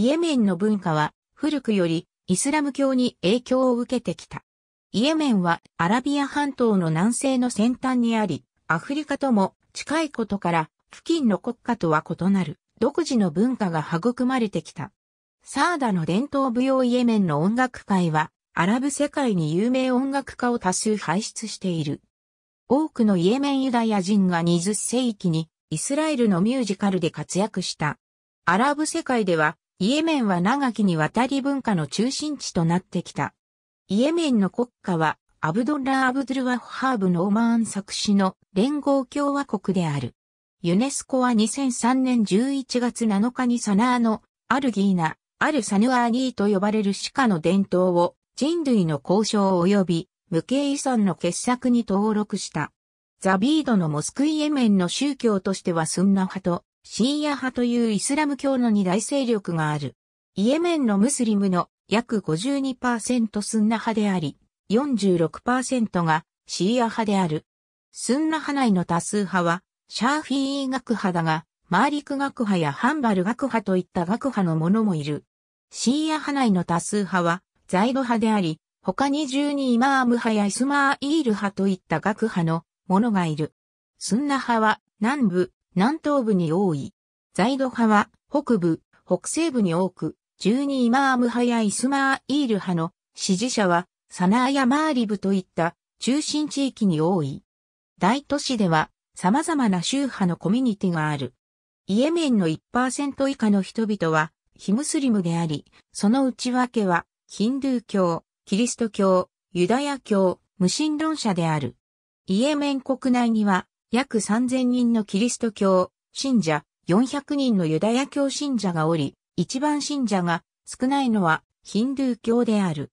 イエメンの文化は古くよりイスラム教に影響を受けてきた。イエメンはアラビア半島の南西の先端にあり、アフリカとも近いことから付近の国家とは異なる独自の文化が育まれてきた。サーダの伝統舞踊イエメンの音楽界はアラブ世界に有名音楽家を多数輩出している。多くのイエメンユダヤ人が20世紀にイスラエルのミュージカルで活躍した。アラブ世界ではイエメンは長きにわたり文化の中心地となってきた。イエメンの国家は、アブドラ・アブドゥルワッハーブ・ノーマーン作詞の連合共和国である。ユネスコは2003年11月7日にサナーのアルギーナ、アルサヌアーニーと呼ばれる鹿の伝統を人類の交渉及び無形遺産の傑作に登録した。ザビードのモスクイエメンの宗教としてはスンナ派とシーア派というイスラム教の二大勢力がある。イエメンのムスリムの約52%スンナ派であり、46%がシーア派である。スンナ派内の多数派は、シャーフィー学派だが、マーリク学派やハンバル学派といった学派の者もいる。シーア派内の多数派は、ザイド派であり、他に12イマーム派やイスマーイール派といった学派の者がいる。スンナ派は南部、南東部に多い。ザイド派は北部、北西部に多く、12イマーム派やイスマーイール派の支持者はサナーやマーリブといった中心地域に多い。大都市では様々な宗派のコミュニティがある。イエメンの1%以下の人々はヒムスリムであり、その内訳はヒンドゥー教、キリスト教、ユダヤ教、無神論者である。イエメン国内には約3000人のキリスト教信者、400人のユダヤ教信者がおり、一番信者が少ないのはヒンドゥー教である。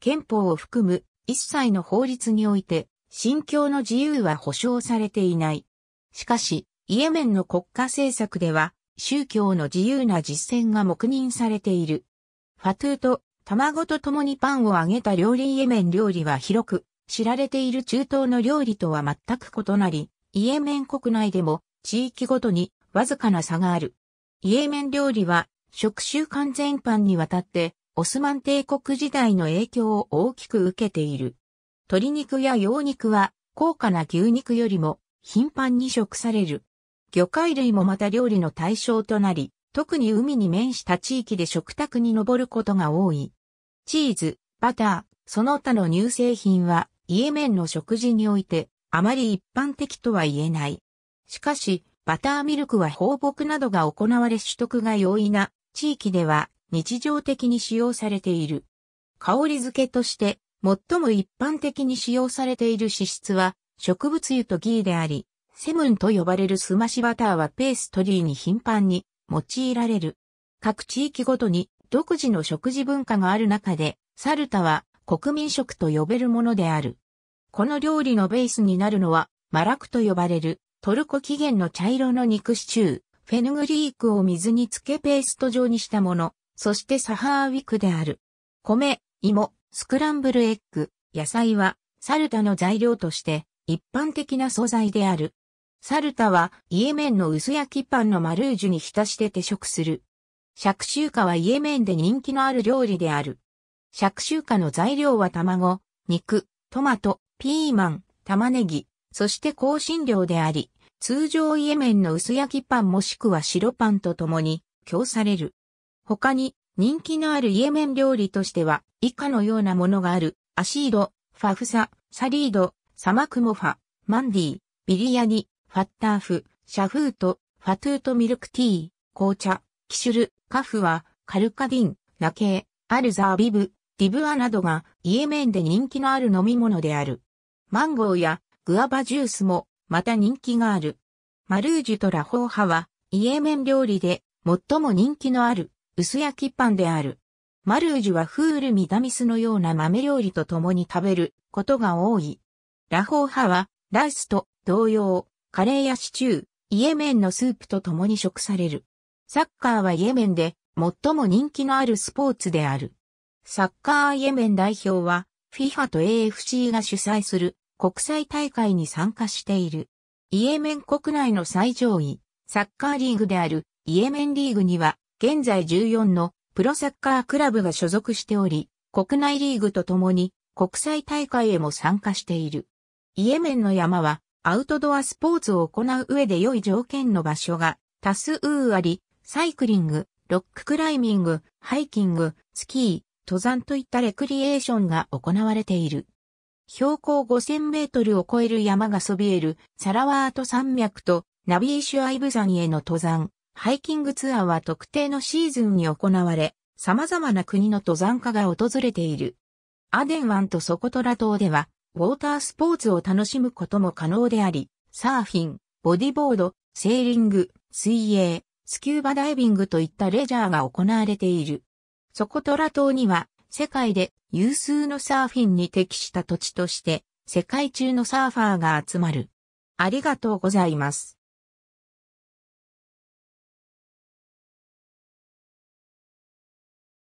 憲法を含む一切の法律において、信教の自由は保障されていない。しかし、イエメンの国家政策では、宗教の自由な実践が黙認されている。ファトゥーと卵と共にパンを揚げた料理イエメン料理は広く知られている中東の料理とは全く異なり、イエメン国内でも地域ごとにわずかな差がある。イエメン料理は食習慣全般にわたってオスマン帝国時代の影響を大きく受けている。鶏肉や羊肉は高価な牛肉よりも頻繁に食される。魚介類もまた料理の対象となり、特に海に面した地域で食卓に上ることが多い。チーズ、バター、その他の乳製品はイエメンの食事においてあまり一般的とは言えない。しかし、バターミルクは放牧などが行われ取得が容易な地域では日常的に使用されている。香り付けとして最も一般的に使用されている脂質は植物油とギーであり、セムンと呼ばれるすましバターはペーストリーに頻繁に用いられる。各地域ごとに独自の食事文化がある中で、サルタは国民食と呼べるものである。この料理のベースになるのは、マラクと呼ばれる、トルコ起源の茶色の肉シチュー、フェヌグリークを水につけペースト状にしたもの、そしてサハーウィクである。米、芋、スクランブルエッグ、野菜は、サルタの材料として、一般的な素材である。サルタは、イエメンの薄焼きパンのマルージュに浸して手食する。シャクシューカはイエメンで人気のある料理である。シャクシューカの材料は卵、肉、トマト、ピーマン、玉ねぎ、そして香辛料であり、通常イエメンの薄焼きパンもしくは白パンと共に供される。他に人気のあるイエメン料理としては以下のようなものがある。アシード、ファフサ、サリード、サマクモファ、マンディ、ビリヤニ、ファッターフ、シャフート、ファトゥートミルクティー、紅茶、キシュル、カフは、カルカディン、ナケー、アルザービブ、ディブアなどがイエメンで人気のある飲み物である。マンゴーやグアバジュースもまた人気がある。マルージュとラホーハはイエメン料理で最も人気のある薄焼きパンである。マルージュはフールミダミスのような豆料理と共に食べることが多い。ラホーハはライスと同様、カレーやシチュー、イエメンのスープと共に食される。サッカーはイエメンで最も人気のあるスポーツである。サッカーイエメン代表は FIFA と AFC が主催する国際大会に参加している。イエメン国内の最上位、サッカーリーグであるイエメンリーグには、現在14のプロサッカークラブが所属しており、国内リーグとともに国際大会へも参加している。イエメンの山はアウトドアスポーツを行う上で良い条件の場所が多数あり、サイクリング、ロッククライミング、ハイキング、スキー、登山といったレクリエーションが行われている。標高5000メートルを超える山がそびえるサラワート山脈とナビーシュアイブ山への登山、ハイキングツアーは特定のシーズンに行われ、様々な国の登山家が訪れている。アデン湾とソコトラ島では、ウォータースポーツを楽しむことも可能であり、サーフィン、ボディボード、セーリング、水泳、スキューバダイビングといったレジャーが行われている。ソコトラ島には世界で有数のサーフィンに適した土地として、世界中のサーファーが集まる。ありがとうございます。